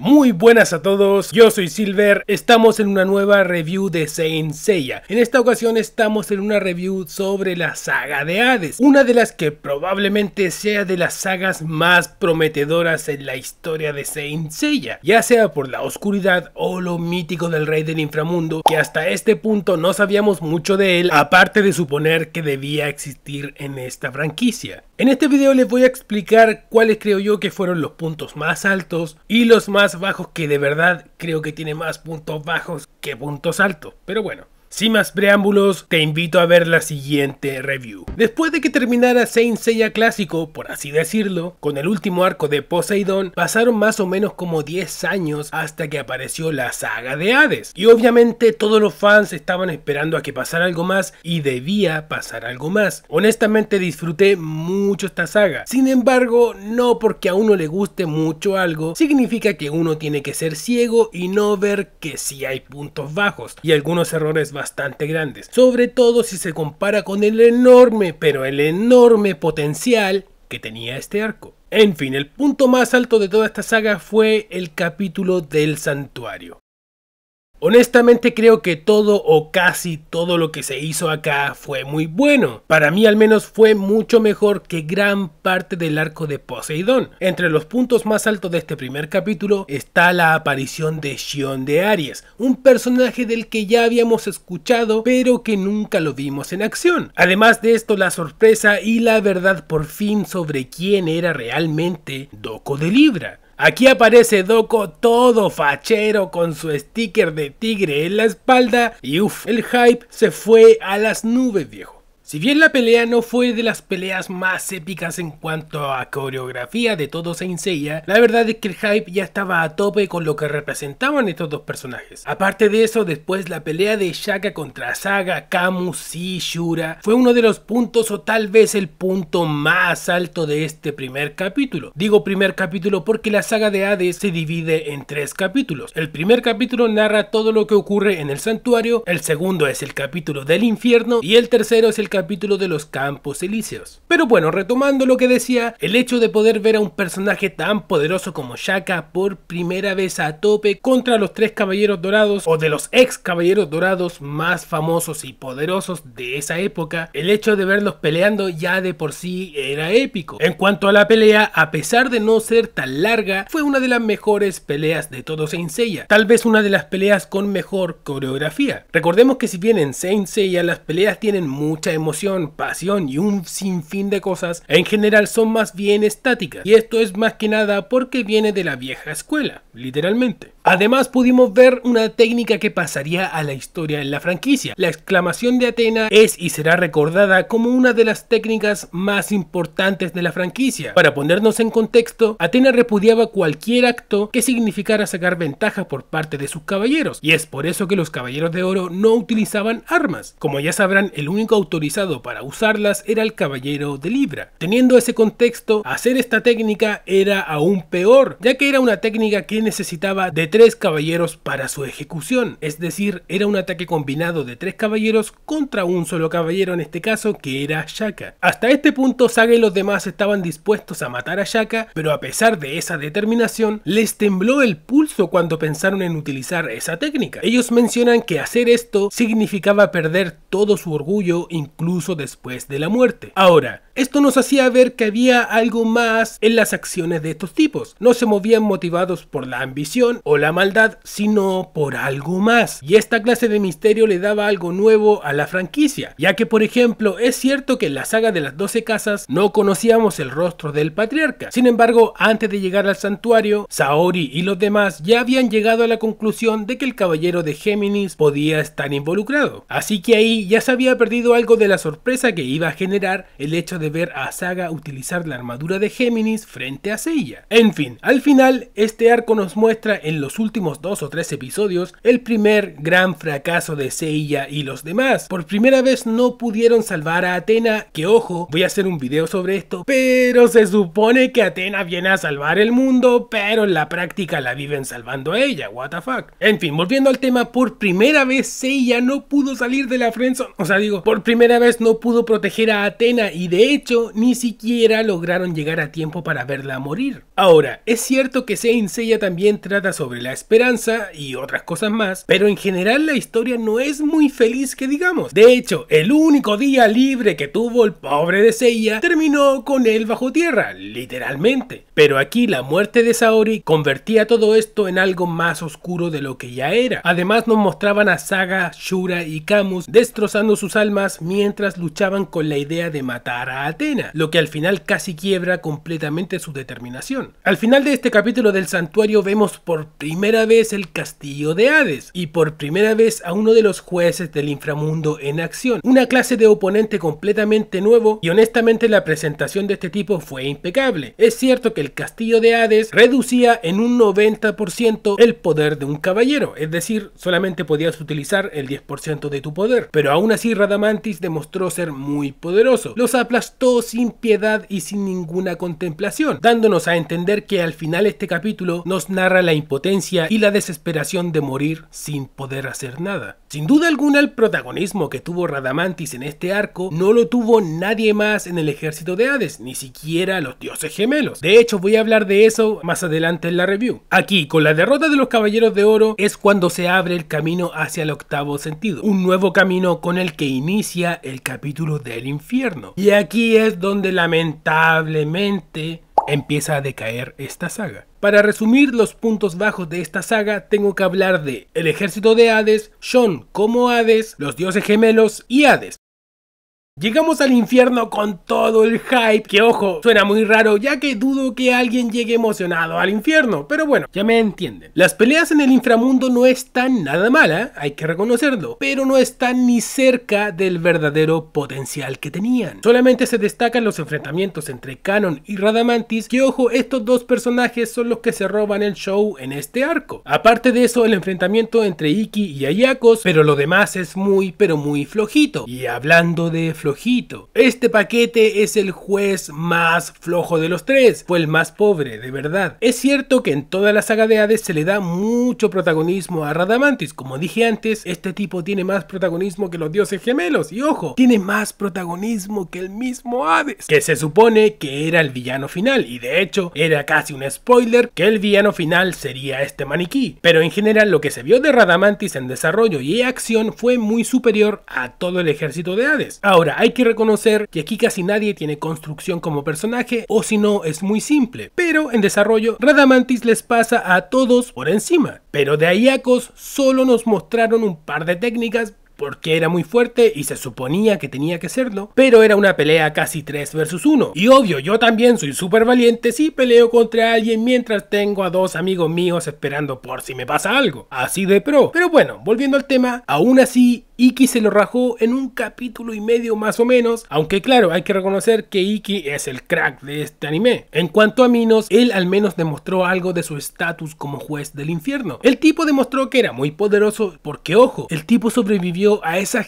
Muy buenas a todos, yo soy Silver, estamos en una nueva review de Saint Seiya. En esta ocasión estamos en una review sobre la saga de Hades, una de las que probablemente sea de las sagas más prometedoras en la historia de Saint Seiya, ya sea por la oscuridad o lo mítico del rey del inframundo, que hasta este punto no sabíamos mucho de él, aparte de suponer que debía existir en esta franquicia. En este video les voy a explicar cuáles creo yo que fueron los puntos más altos y los más bajos que de verdad creo que tiene más puntos bajos que puntos altos. Pero bueno, sin más preámbulos, te invito a ver la siguiente review. Después de que terminara Saint Seiya clásico, por así decirlo, con el último arco de Poseidón, pasaron más o menos como 10 años hasta que apareció la saga de Hades. Y obviamente todos los fans estaban esperando a que pasara algo más y debía pasar algo más. Honestamente disfruté mucho esta saga. Sin embargo, no porque a uno le guste mucho algo, significa que uno tiene que ser ciego y no ver que sí hay puntos bajos y algunos errores bastante grandes, sobre todo si se compara con el enorme, pero el enorme potencial que tenía este arco. En fin, el punto más alto de toda esta saga fue el capítulo del santuario. Honestamente creo que todo o casi todo lo que se hizo acá fue muy bueno. Para mí al menos fue mucho mejor que gran parte del arco de Poseidón. Entre los puntos más altos de este primer capítulo está la aparición de Shion de Aries, un personaje del que ya habíamos escuchado pero que nunca lo vimos en acción. Además de esto la sorpresa y la verdad por fin sobre quién era realmente Doco de Libra. Aquí aparece Doco todo fachero con su sticker de tigre en la espalda y uff, el hype se fue a las nubes viejo. Si bien la pelea no fue de las peleas más épicas en cuanto a coreografía de todo Saint Seiya, la verdad es que el hype ya estaba a tope con lo que representaban estos dos personajes. Aparte de eso, después la pelea de Shaka contra Saga, Camus y Shura fue uno de los puntos o tal vez el punto más alto de este primer capítulo. Digo primer capítulo porque la saga de Hades se divide en tres capítulos. El primer capítulo narra todo lo que ocurre en el santuario, el segundo es el capítulo del infierno y el tercero es el capítulo capítulo de los Campos Elíseos. Pero bueno, retomando lo que decía, el hecho de poder ver a un personaje tan poderoso como Shaka por primera vez a tope contra los tres caballeros dorados o de los ex caballeros dorados más famosos y poderosos de esa época, el hecho de verlos peleando ya de por sí era épico. En cuanto a la pelea, a pesar de no ser tan larga, fue una de las mejores peleas de todo Saint Seiya, tal vez una de las peleas con mejor coreografía. Recordemos que si bien en Saint las peleas tienen mucha emoción emoción, pasión y un sinfín de cosas, en general son más bien estáticas. Y esto es más que nada porque viene de la vieja escuela, literalmente. Además pudimos ver una técnica que pasaría a la historia en la franquicia. La exclamación de Atena es y será recordada como una de las técnicas más importantes de la franquicia. Para ponernos en contexto, Atena repudiaba cualquier acto que significara sacar ventaja por parte de sus caballeros, y es por eso que los caballeros de oro no utilizaban armas. Como ya sabrán, el único autorizado para usarlas era el caballero de Libra. Teniendo ese contexto, hacer esta técnica era aún peor, ya que era una técnica que necesitaba de tres caballeros para su ejecución, es decir, era un ataque combinado de tres caballeros contra un solo caballero en este caso que era Shaka. Hasta este punto Saga y los demás estaban dispuestos a matar a Shaka, pero a pesar de esa determinación, les tembló el pulso cuando pensaron en utilizar esa técnica. Ellos mencionan que hacer esto significaba perder todo su orgullo incluso después de la muerte. Ahora, esto nos hacía ver que había algo más en las acciones de estos tipos. No se movían motivados por la ambición o la maldad, sino por algo más. Y esta clase de misterio le daba algo nuevo a la franquicia, ya que por ejemplo es cierto que en la saga de las 12 casas no conocíamos el rostro del patriarca. Sin embargo, antes de llegar al santuario, Saori y los demás ya habían llegado a la conclusión de que el caballero de Géminis podía estar involucrado. Así que ahí ya se había perdido algo de la sorpresa que iba a generar el hecho de ver a Saga utilizar la armadura de Géminis frente a Seiya. En fin, al final, este arco nos muestra en los últimos dos o tres episodios el primer gran fracaso de Seiya y los demás. Por primera vez no pudieron salvar a Atena, que ojo, voy a hacer un video sobre esto, pero se supone que Atena viene a salvar el mundo, pero en la práctica la viven salvando a ella, what En fin, volviendo al tema, por primera vez Seiya no pudo salir de la friendzone, o sea digo, por primera vez no pudo proteger a Atena y de ella hecho, ni siquiera lograron llegar a tiempo para verla morir. Ahora, es cierto que Saint Seiya también trata sobre la esperanza y otras cosas más, pero en general la historia no es muy feliz que digamos. De hecho, el único día libre que tuvo el pobre de Seiya terminó con él bajo tierra, literalmente. Pero aquí la muerte de Saori convertía todo esto en algo más oscuro de lo que ya era. Además nos mostraban a Saga, Shura y Camus destrozando sus almas mientras luchaban con la idea de matar a Atena, lo que al final casi quiebra completamente su determinación. Al final de este capítulo del santuario vemos por primera vez el castillo de Hades y por primera vez a uno de los jueces del inframundo en acción, una clase de oponente completamente nuevo y honestamente la presentación de este tipo fue impecable. Es cierto que el castillo de Hades reducía en un 90% el poder de un caballero, es decir, solamente podías utilizar el 10% de tu poder, pero aún así Radamantis demostró ser muy poderoso. Los aplastó todo sin piedad y sin ninguna contemplación, dándonos a entender que al final este capítulo nos narra la impotencia y la desesperación de morir sin poder hacer nada. Sin duda alguna el protagonismo que tuvo Radamantis en este arco no lo tuvo nadie más en el ejército de Hades, ni siquiera los dioses gemelos. De hecho voy a hablar de eso más adelante en la review. Aquí, con la derrota de los Caballeros de Oro, es cuando se abre el camino hacia el octavo sentido, un nuevo camino con el que inicia el capítulo del infierno. Y aquí y es donde lamentablemente empieza a decaer esta saga. Para resumir los puntos bajos de esta saga, tengo que hablar de el ejército de Hades, Sean como Hades, los dioses gemelos y Hades. Llegamos al infierno con todo el hype, que ojo, suena muy raro ya que dudo que alguien llegue emocionado al infierno, pero bueno, ya me entienden. Las peleas en el inframundo no están nada mala, ¿eh? hay que reconocerlo, pero no están ni cerca del verdadero potencial que tenían. Solamente se destacan los enfrentamientos entre Canon y Radamantis, que ojo, estos dos personajes son los que se roban el show en este arco. Aparte de eso, el enfrentamiento entre Iki y Ayakos, pero lo demás es muy pero muy flojito. Y hablando de flojito, este paquete es el juez más flojo de los tres, fue el más pobre, de verdad. Es cierto que en toda la saga de Hades se le da mucho protagonismo a Radamantis, como dije antes, este tipo tiene más protagonismo que los dioses gemelos, y ojo, tiene más protagonismo que el mismo Hades, que se supone que era el villano final, y de hecho era casi un spoiler que el villano final sería este maniquí. Pero en general lo que se vio de Radamantis en desarrollo y acción fue muy superior a todo el ejército de Hades. Ahora, hay que reconocer que aquí casi nadie tiene construcción como personaje o si no es muy simple, pero en desarrollo Radamantis les pasa a todos por encima. Pero de Ayakos solo nos mostraron un par de técnicas porque era muy fuerte y se suponía que tenía que serlo, pero era una pelea casi 3 versus 1. Y obvio, yo también soy súper valiente si peleo contra alguien mientras tengo a dos amigos míos esperando por si me pasa algo. Así de pro. Pero bueno, volviendo al tema, aún así Iki se lo rajó en un capítulo y medio más o menos, aunque claro, hay que reconocer que Iki es el crack de este anime. En cuanto a Minos, él al menos demostró algo de su estatus como juez del infierno. El tipo demostró que era muy poderoso porque, ojo, el tipo sobrevivió a esa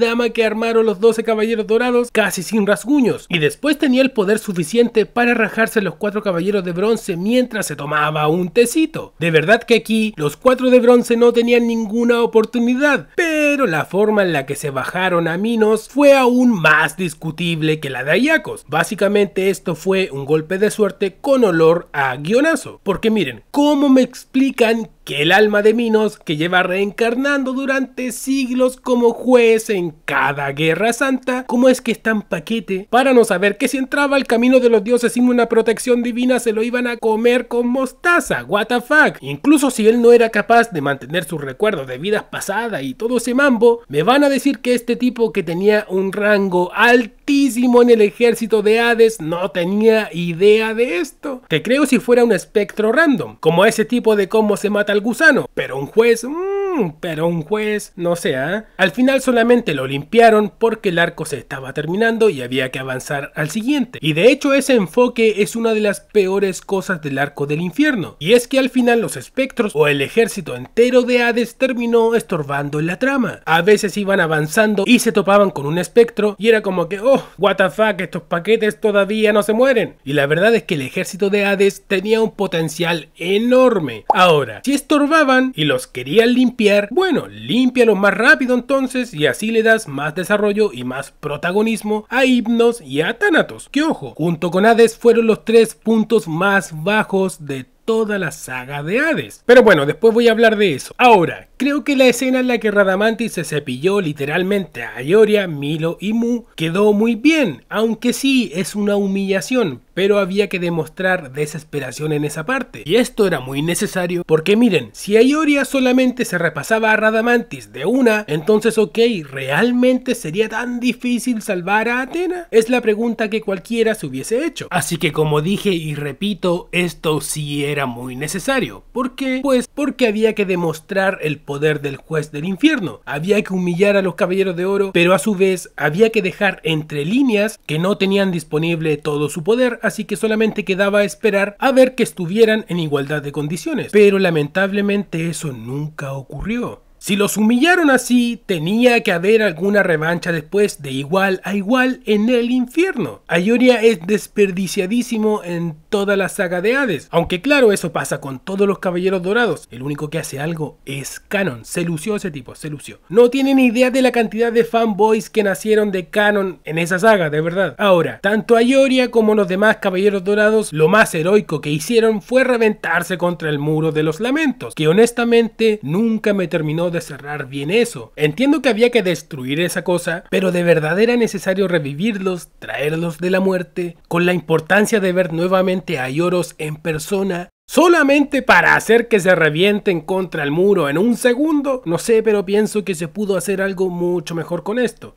dama que armaron los 12 caballeros dorados casi sin rasguños y después tenía el poder suficiente para rajarse los cuatro caballeros de bronce mientras se tomaba un tecito. De verdad que aquí los cuatro de bronce no tenían ninguna oportunidad, pero la forma en la que se bajaron a Minos fue aún más discutible que la de Ayacos. Básicamente esto fue un golpe de suerte con olor a guionazo. Porque miren, ¿cómo me explican que el alma de Minos, que lleva reencarnando durante siglos como juez en cada guerra santa, ¿cómo es que es tan paquete? Para no saber que si entraba al camino de los dioses sin una protección divina se lo iban a comer con mostaza, what the fuck. Incluso si él no era capaz de mantener sus recuerdos de vidas pasadas y todo ese mambo, me van a decir que este tipo que tenía un rango altísimo en el ejército de Hades no tenía idea de esto. Te creo si fuera un espectro random, como ese tipo de cómo se mata al gusano, pero un juez... Mm, Mm, pero un juez, no sea ¿ah? Al final solamente lo limpiaron porque el arco se estaba terminando y había que avanzar al siguiente. Y de hecho ese enfoque es una de las peores cosas del arco del infierno. Y es que al final los espectros o el ejército entero de Hades terminó estorbando en la trama. A veces iban avanzando y se topaban con un espectro y era como que, oh, what the fuck, estos paquetes todavía no se mueren. Y la verdad es que el ejército de Hades tenía un potencial enorme. Ahora, si estorbaban y los querían limpiar, bueno, limpialo más rápido entonces y así le das más desarrollo y más protagonismo a Himnos y a Thanatos, que ojo, junto con Hades fueron los tres puntos más bajos de toda la saga de Hades. Pero bueno, después voy a hablar de eso. Ahora, creo que la escena en la que Radamantis se cepilló literalmente a Ioria, Milo y Mu quedó muy bien, aunque sí es una humillación, pero había que demostrar desesperación en esa parte. Y esto era muy necesario porque miren, si Aioria solamente se repasaba a Radamantis de una, entonces ok, ¿realmente sería tan difícil salvar a Atena? Es la pregunta que cualquiera se hubiese hecho. Así que como dije y repito, esto sí era muy necesario. ¿Por qué? Pues porque había que demostrar el poder del juez del infierno. Había que humillar a los caballeros de oro, pero a su vez había que dejar entre líneas que no tenían disponible todo su poder así que solamente quedaba esperar a ver que estuvieran en igualdad de condiciones. Pero lamentablemente eso nunca ocurrió. Si los humillaron así, tenía que haber alguna revancha después de igual a igual en el infierno. Ayoria es desperdiciadísimo en toda la saga de Hades, aunque claro, eso pasa con todos los caballeros dorados. El único que hace algo es Canon. Se lució ese tipo, se lució. No tienen idea de la cantidad de fanboys que nacieron de Canon en esa saga, de verdad. Ahora, tanto Ayoria como los demás caballeros dorados, lo más heroico que hicieron fue reventarse contra el muro de los lamentos, que honestamente nunca me terminó de cerrar bien eso. Entiendo que había que destruir esa cosa, pero de verdad era necesario revivirlos, traerlos de la muerte, con la importancia de ver nuevamente a Ioros en persona, solamente para hacer que se revienten contra el muro en un segundo. No sé, pero pienso que se pudo hacer algo mucho mejor con esto.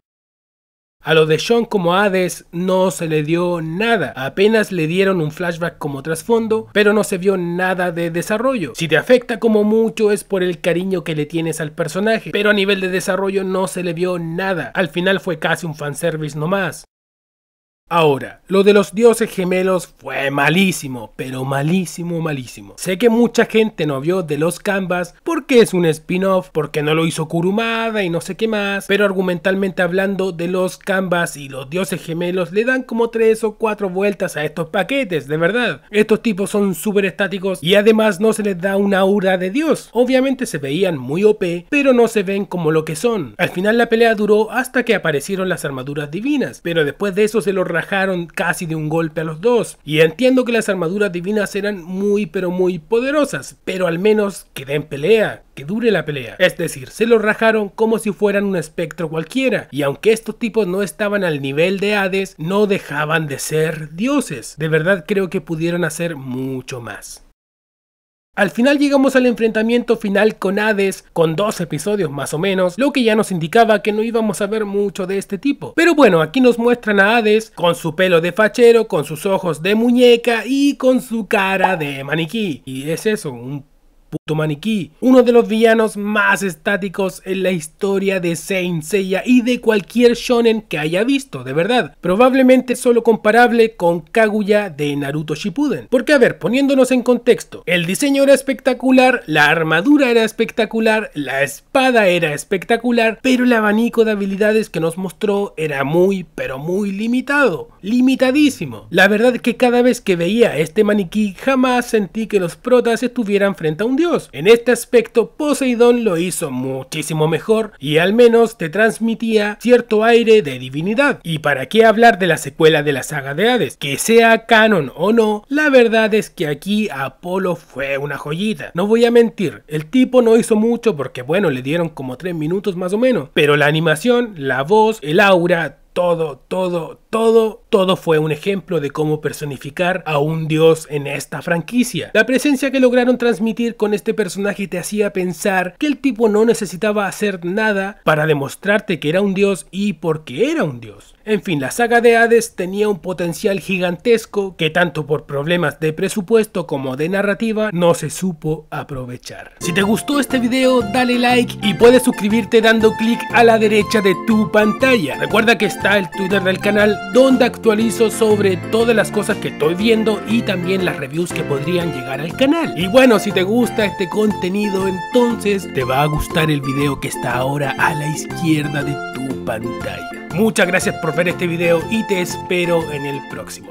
A lo de Sean como Hades no se le dio nada, apenas le dieron un flashback como trasfondo, pero no se vio nada de desarrollo. Si te afecta como mucho es por el cariño que le tienes al personaje, pero a nivel de desarrollo no se le vio nada, al final fue casi un fanservice nomás. Ahora, lo de los dioses gemelos fue malísimo, pero malísimo, malísimo. Sé que mucha gente no vio de los Canvas porque es un spin-off, porque no lo hizo Kurumada y no sé qué más, pero argumentalmente hablando de los Canvas y los dioses gemelos le dan como 3 o 4 vueltas a estos paquetes, de verdad. Estos tipos son súper estáticos y además no se les da una aura de dios. Obviamente se veían muy OP, pero no se ven como lo que son. Al final la pelea duró hasta que aparecieron las armaduras divinas, pero después de eso se lo rajaron casi de un golpe a los dos. Y entiendo que las armaduras divinas eran muy pero muy poderosas, pero al menos que den pelea, que dure la pelea. Es decir, se los rajaron como si fueran un espectro cualquiera, y aunque estos tipos no estaban al nivel de Hades, no dejaban de ser dioses. De verdad creo que pudieron hacer mucho más. Al final llegamos al enfrentamiento final con Hades, con dos episodios más o menos, lo que ya nos indicaba que no íbamos a ver mucho de este tipo. Pero bueno, aquí nos muestran a Hades con su pelo de fachero, con sus ojos de muñeca y con su cara de maniquí. Y es eso, un puto maniquí, uno de los villanos más estáticos en la historia de Saint Seiya y de cualquier shonen que haya visto, de verdad, probablemente solo comparable con Kaguya de Naruto Shippuden. Porque a ver, poniéndonos en contexto, el diseño era espectacular, la armadura era espectacular, la espada era espectacular, pero el abanico de habilidades que nos mostró era muy, pero muy limitado, limitadísimo. La verdad es que cada vez que veía este maniquí jamás sentí que los protas estuvieran frente a un en este aspecto Poseidón lo hizo muchísimo mejor y al menos te transmitía cierto aire de divinidad. ¿Y para qué hablar de la secuela de la saga de Hades? Que sea canon o no, la verdad es que aquí Apolo fue una joyita. No voy a mentir, el tipo no hizo mucho porque bueno, le dieron como 3 minutos más o menos, pero la animación, la voz, el aura, todo, todo, todo, todo fue un ejemplo de cómo personificar a un dios en esta franquicia. La presencia que lograron transmitir con este personaje te hacía pensar que el tipo no necesitaba hacer nada para demostrarte que era un dios y porque era un dios. En fin, la saga de Hades tenía un potencial gigantesco que tanto por problemas de presupuesto como de narrativa no se supo aprovechar. Si te gustó este video dale like y puedes suscribirte dando clic a la derecha de tu pantalla. Recuerda que está el Twitter del canal donde actualizo sobre todas las cosas que estoy viendo y también las reviews que podrían llegar al canal. Y bueno, si te gusta este contenido, entonces te va a gustar el video que está ahora a la izquierda de tu pantalla. Muchas gracias por ver este video y te espero en el próximo.